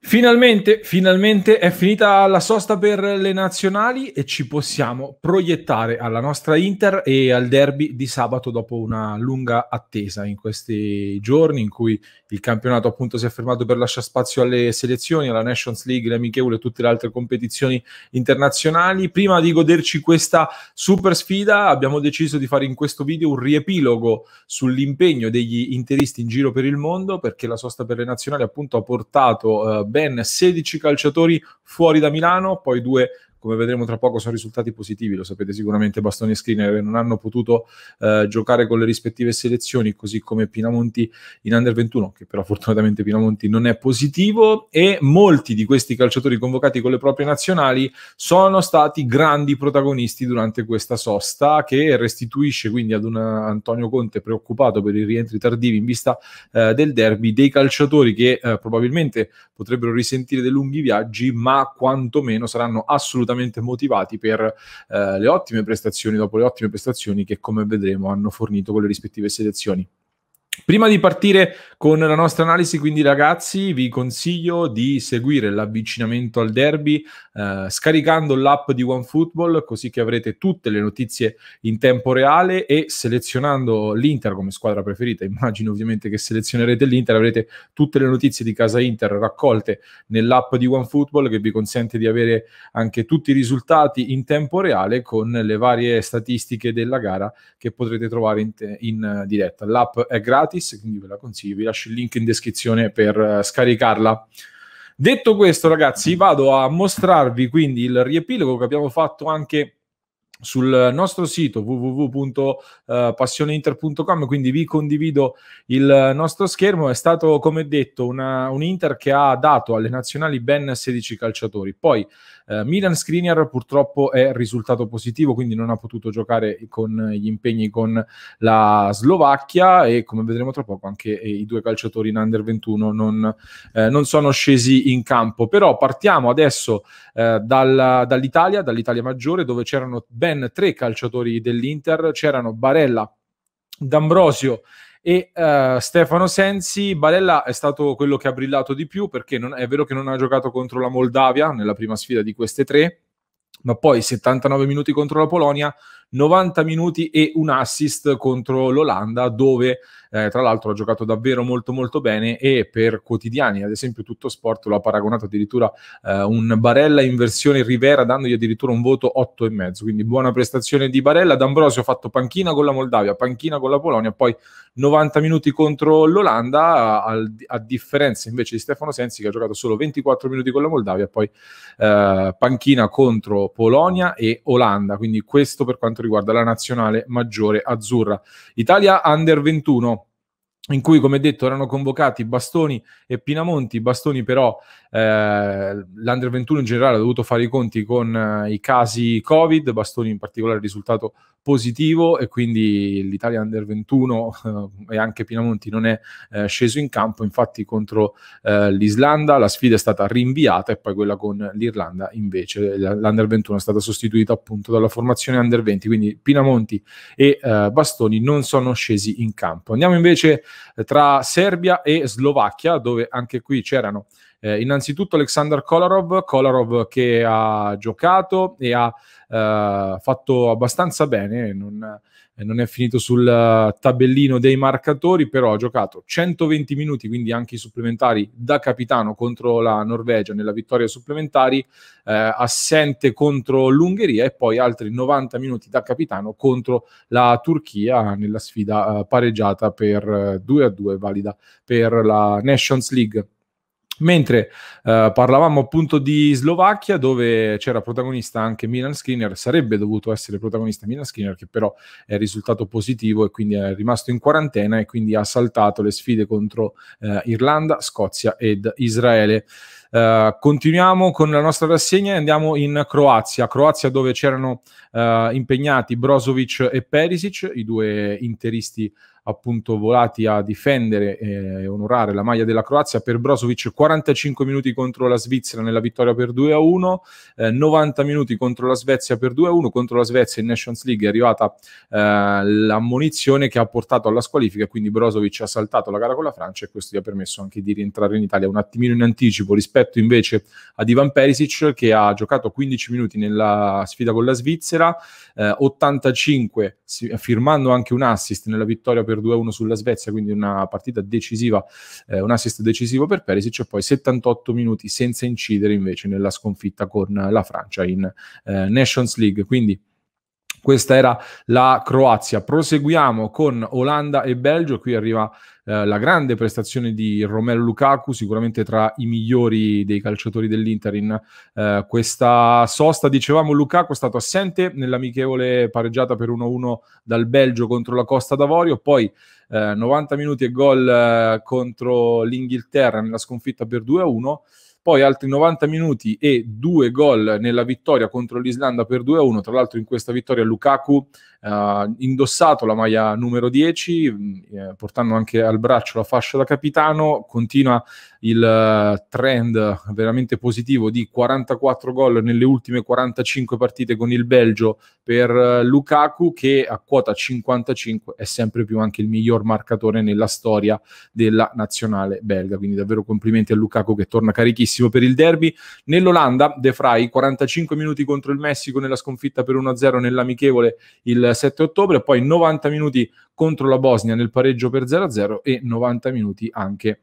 Finalmente, finalmente è finita la sosta per le nazionali e ci possiamo proiettare alla nostra Inter e al derby di sabato dopo una lunga attesa in questi giorni in cui il campionato appunto si è fermato per lasciare spazio alle selezioni, alla Nations League, l'amichevole e tutte le altre competizioni internazionali. Prima di goderci questa super sfida abbiamo deciso di fare in questo video un riepilogo sull'impegno degli interisti in giro per il mondo perché la sosta per le nazionali appunto ha portato... Eh, ben 16 calciatori fuori da Milano, poi due come vedremo tra poco sono risultati positivi, lo sapete sicuramente Bastoni e Skriniar non hanno potuto eh, giocare con le rispettive selezioni, così come Pinamonti in Under 21, che però fortunatamente Pinamonti non è positivo e molti di questi calciatori convocati con le proprie nazionali sono stati grandi protagonisti durante questa sosta che restituisce quindi ad un Antonio Conte preoccupato per i rientri tardivi in vista eh, del derby dei calciatori che eh, probabilmente potrebbero risentire dei lunghi viaggi, ma quantomeno saranno assolutamente assolutamente motivati per eh, le ottime prestazioni, dopo le ottime prestazioni che come vedremo hanno fornito con le rispettive selezioni. Prima di partire con la nostra analisi, quindi ragazzi, vi consiglio di seguire l'avvicinamento al derby eh, scaricando l'app di OneFootball, così che avrete tutte le notizie in tempo reale e selezionando l'Inter come squadra preferita. Immagino ovviamente che selezionerete l'Inter, avrete tutte le notizie di casa Inter raccolte nell'app di OneFootball che vi consente di avere anche tutti i risultati in tempo reale con le varie statistiche della gara che potrete trovare in, te- in eh, diretta. L'app è gratis gratis, quindi ve la consiglio, vi lascio il link in descrizione per eh, scaricarla. Detto questo, ragazzi, vado a mostrarvi quindi il riepilogo che abbiamo fatto anche sul nostro sito www.passioneinter.com eh, quindi vi condivido il nostro schermo è stato come detto una, un Inter che ha dato alle nazionali ben 16 calciatori poi eh, Milan Skriniar purtroppo è risultato positivo quindi non ha potuto giocare con gli impegni con la Slovacchia e come vedremo tra poco anche eh, i due calciatori in Under 21 non, eh, non sono scesi in campo però partiamo adesso eh, dalla, dall'Italia dall'Italia Maggiore dove c'erano ben ben tre calciatori dell'Inter, c'erano Barella, D'Ambrosio e uh, Stefano Sensi. Barella è stato quello che ha brillato di più perché non, è vero che non ha giocato contro la Moldavia nella prima sfida di queste tre, ma poi 79 minuti contro la Polonia, 90 minuti e un assist contro l'Olanda dove eh, tra l'altro ha giocato davvero molto molto bene e per quotidiani, ad esempio tutto sport lo ha paragonato addirittura eh, un Barella in versione Rivera dandogli addirittura un voto 8,5, quindi buona prestazione di Barella, D'Ambrosio ha fatto panchina con la Moldavia, panchina con la Polonia, poi 90 minuti contro l'Olanda eh, a, a differenza invece di Stefano Sensi che ha giocato solo 24 minuti con la Moldavia, poi eh, panchina contro Polonia e Olanda, quindi questo per quanto quanto riguarda la nazionale maggiore azzurra. Italia Under 21 in cui, come detto, erano convocati Bastoni e Pinamonti. Bastoni, però, eh, l'Under 21 in generale ha dovuto fare i conti con eh, i casi Covid. Bastoni, in particolare, è risultato positivo e quindi l'Italia Under 21 eh, e anche Pinamonti non è eh, sceso in campo, infatti contro eh, l'Islanda la sfida è stata rinviata e poi quella con l'Irlanda invece, l'Under 21 è stata sostituita appunto dalla formazione Under 20, quindi Pinamonti e eh, Bastoni non sono scesi in campo. Andiamo invece eh, tra Serbia e Slovacchia dove anche qui c'erano eh, innanzitutto Alexander Kolarov, Kolarov che ha giocato e ha eh, fatto abbastanza bene, non, eh, non è finito sul eh, tabellino dei marcatori, però ha giocato 120 minuti, quindi anche i supplementari da capitano contro la Norvegia nella vittoria supplementari, eh, assente contro l'Ungheria e poi altri 90 minuti da capitano contro la Turchia nella sfida eh, pareggiata per 2 eh, a 2, valida per la Nations League. Mentre eh, parlavamo appunto di Slovacchia, dove c'era protagonista anche Milan Skinner, sarebbe dovuto essere protagonista Milan Skinner, che però è risultato positivo e quindi è rimasto in quarantena e quindi ha saltato le sfide contro eh, Irlanda, Scozia ed Israele. Uh, continuiamo con la nostra rassegna e andiamo in Croazia, Croazia dove c'erano uh, impegnati Brozovic e Perisic, i due interisti appunto volati a difendere e eh, onorare la maglia della Croazia. Per Brozovic 45 minuti contro la Svizzera nella vittoria per 2-1, eh, 90 minuti contro la Svezia per 2-1, contro la Svezia in Nations League è arrivata eh, l'ammonizione che ha portato alla squalifica, quindi Brozovic ha saltato la gara con la Francia e questo gli ha permesso anche di rientrare in Italia un attimino in anticipo rispetto invece ad Ivan Perisic che ha giocato 15 minuti nella sfida con la Svizzera, eh, 85 firmando anche un assist nella vittoria per per 2-1 sulla Svezia, quindi una partita decisiva, eh, un assist decisivo per Perisic e poi 78 minuti senza incidere invece nella sconfitta con la Francia in eh, Nations League. Quindi questa era la Croazia. Proseguiamo con Olanda e Belgio. Qui arriva eh, la grande prestazione di Romelu Lukaku, sicuramente tra i migliori dei calciatori dell'Inter in eh, questa sosta. Dicevamo Lukaku è stato assente nell'amichevole pareggiata per 1-1 dal Belgio contro la Costa d'Avorio, poi eh, 90 minuti e gol eh, contro l'Inghilterra nella sconfitta per 2-1 poi altri 90 minuti e due gol nella vittoria contro l'Islanda per 2-1, tra l'altro in questa vittoria Lukaku uh, indossato la maglia numero 10, mm, eh, portando anche al braccio la fascia da capitano, continua il eh, trend veramente positivo di 44 gol nelle ultime 45 partite con il Belgio per eh, Lukaku che a quota 55 è sempre più anche il miglior marcatore nella storia della nazionale belga, quindi davvero complimenti a Lukaku che torna carichissimo per il derby. Nell'Olanda De Frey 45 minuti contro il Messico nella sconfitta per 1-0 nell'amichevole il 7 ottobre, poi 90 minuti contro la Bosnia nel pareggio per 0-0 e 90 minuti anche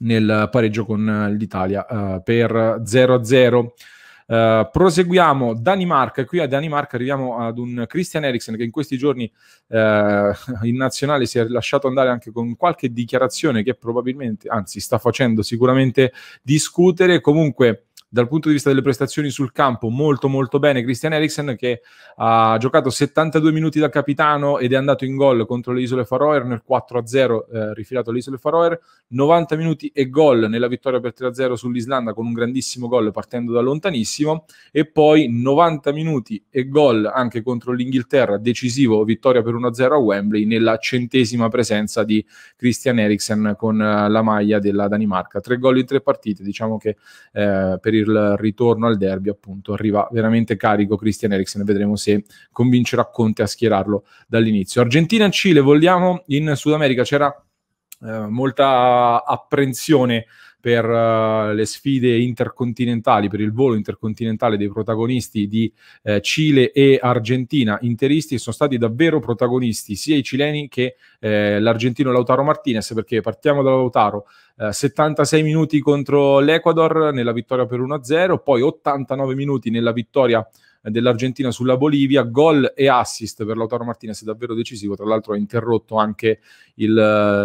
nel pareggio con eh, l'Italia uh, per 0-0. Uh, eh, proseguiamo Danimarca, qui a Danimarca arriviamo ad un Christian Eriksen che in questi giorni uh, in nazionale si è lasciato andare anche con qualche dichiarazione che probabilmente, anzi sta facendo sicuramente discutere, comunque dal punto di vista delle prestazioni sul campo molto molto bene Christian Eriksen che ha giocato 72 minuti da capitano ed è andato in gol contro le Isole Faroe nel 4-0 eh, rifilato alle Isole Faroe 90 minuti e gol nella vittoria per 3-0 sull'Islanda con un grandissimo gol partendo da lontanissimo e poi 90 minuti e gol anche contro l'Inghilterra decisivo vittoria per 1-0 a Wembley nella centesima presenza di Christian Eriksen con eh, la maglia della Danimarca tre gol in tre partite diciamo che eh, per il il ritorno al derby, appunto, arriva veramente carico Christian Eriksen vedremo se convincerà Conte a schierarlo dall'inizio. Argentina-Cile, vogliamo in Sud America c'era eh, molta apprensione per uh, le sfide intercontinentali, per il volo intercontinentale dei protagonisti di eh, Cile e Argentina interisti, sono stati davvero protagonisti sia i cileni che eh, l'argentino Lautaro Martinez, perché partiamo da Lautaro, 76 eh, minuti contro l'Ecuador nella vittoria per 1-0, poi 89 minuti nella vittoria dell'Argentina sulla Bolivia, gol e assist per Lautaro Martinez davvero decisivo, tra l'altro ha interrotto anche il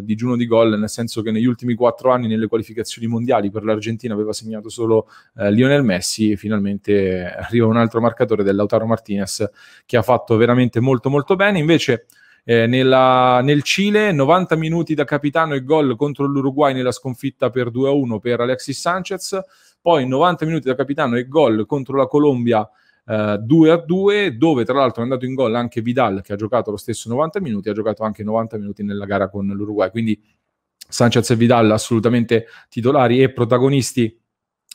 eh, digiuno di gol, nel senso che negli ultimi quattro anni nelle qualificazioni mondiali per l'Argentina aveva segnato solo uh, Lionel Messi e finalmente eh, arriva un altro marcatore del Lautaro Martinez che ha fatto veramente molto molto bene, invece eh, nella, nel Cile, 90 minuti da capitano e gol contro l'Uruguay nella sconfitta per 2-1 per Alexis Sanchez, poi 90 minuti da capitano e gol contro la Colombia 2 eh, a 2, dove tra l'altro è andato in gol anche Vidal che ha giocato lo stesso 90 minuti, ha giocato anche 90 minuti nella gara con l'Uruguay. Quindi Sanchez e Vidal assolutamente titolari e protagonisti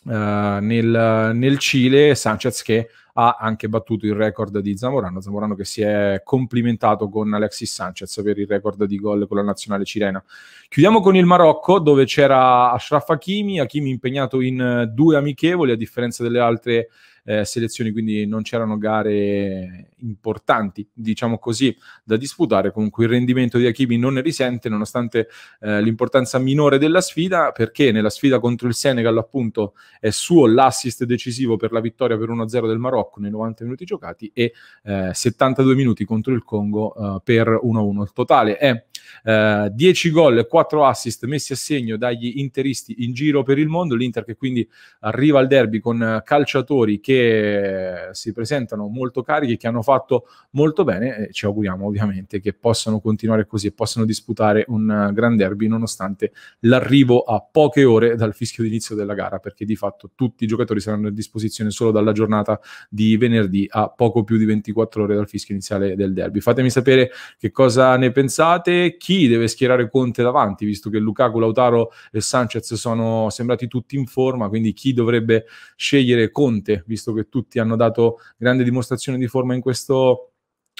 uh, nel, nel, Cile, Sanchez che ha anche battuto il record di Zamorano, Zamorano che si è complimentato con Alexis Sanchez per il record di gol con la nazionale cilena. Chiudiamo con il Marocco dove c'era Ashraf Hakimi, Hakimi impegnato in eh, due amichevoli a differenza delle altre eh, selezioni, quindi non c'erano gare importanti, diciamo così, da disputare. Comunque il rendimento di Akimi non ne risente, nonostante eh, l'importanza minore della sfida, perché nella sfida contro il Senegal, appunto, è suo l'assist decisivo per la vittoria per 1-0 del Marocco nei 90 minuti giocati e eh, 72 minuti contro il Congo eh, per 1-1. Il totale è 10 eh, gol e 4 assist messi a segno dagli interisti in giro per il mondo, l'Inter che quindi arriva al derby con eh, calciatori che eh, si presentano molto carichi, che hanno fatto molto bene e ci auguriamo ovviamente che possano continuare così e possano disputare un gran derby nonostante l'arrivo a poche ore dal fischio d'inizio della gara, perché di fatto tutti i giocatori saranno a disposizione solo dalla giornata di venerdì a poco più di 24 ore dal fischio iniziale del derby. Fatemi sapere che cosa ne pensate, chi deve schierare Conte davanti, visto che Lukaku, Lautaro e Sanchez sono sembrati tutti in forma, quindi chi dovrebbe scegliere Conte, visto che tutti hanno dato grande dimostrazione di forma in questo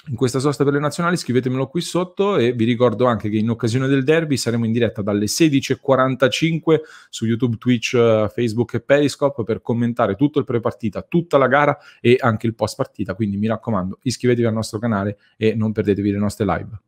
in questa sosta per le nazionali, scrivetemelo qui sotto e vi ricordo anche che in occasione del derby saremo in diretta dalle 16.45 su YouTube, Twitch, Facebook e Periscope per commentare tutto il prepartita, tutta la gara e anche il post partita, quindi mi raccomando iscrivetevi al nostro canale e non perdetevi le nostre live.